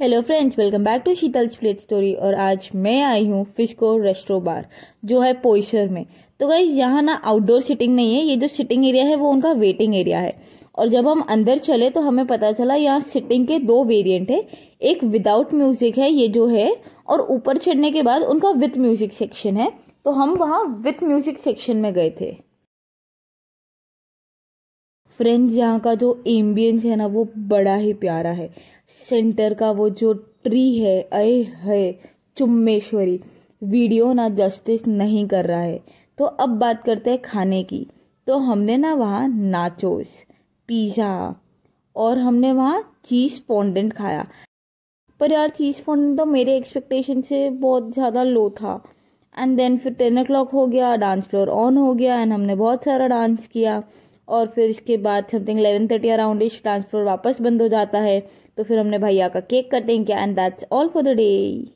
hello friends welcome back to Sheetal स्प्लेट story और आज मैं आई हूँ फिशको रेस्ट्रो बार जो है पोइसर में तो गाइज यहाँ ना आउटडोर सिटिंग नहीं है ये जो सिटिंग एरिया है वो उनका वेटिंग एरिया है और जब हम अंदर चले तो हमें पता चला यहाँ सिटिंग के दो वेरिएंट है एक विदाउट म्यूज़िक है ये जो है और ऊपर चढ़ने के बाद उनका विथ म्यूज़िक सेक्शन है तो हम वहाँ विथ म्यूज़िक सेक्शन में गए थे फ्रेंड्स यहाँ का जो एम्बियंस है ना वो बड़ा ही प्यारा है सेंटर का वो जो ट्री है अय है चुम्बेश्वरी वीडियो ना जस्टिस नहीं कर रहा है तो अब बात करते हैं खाने की तो हमने ना वहाँ नाचोस पिज़्ज़ा और हमने वहाँ चीज़ फोंडेंट खाया पर यार चीज़ फोंडेंट तो मेरे एक्सपेक्टेशन से बहुत ज़्यादा लो था एंड देन फिर टेन ओ हो गया डांस फ्लोर ऑन हो गया एंड हमने बहुत सारा डांस किया और फिर इसके बाद समथिंग इलेवन थर्टी अराउंड इस ट्रांसफर वापस बंद हो जाता है तो फिर हमने भैया का केक कटिंग किया and that's all for the day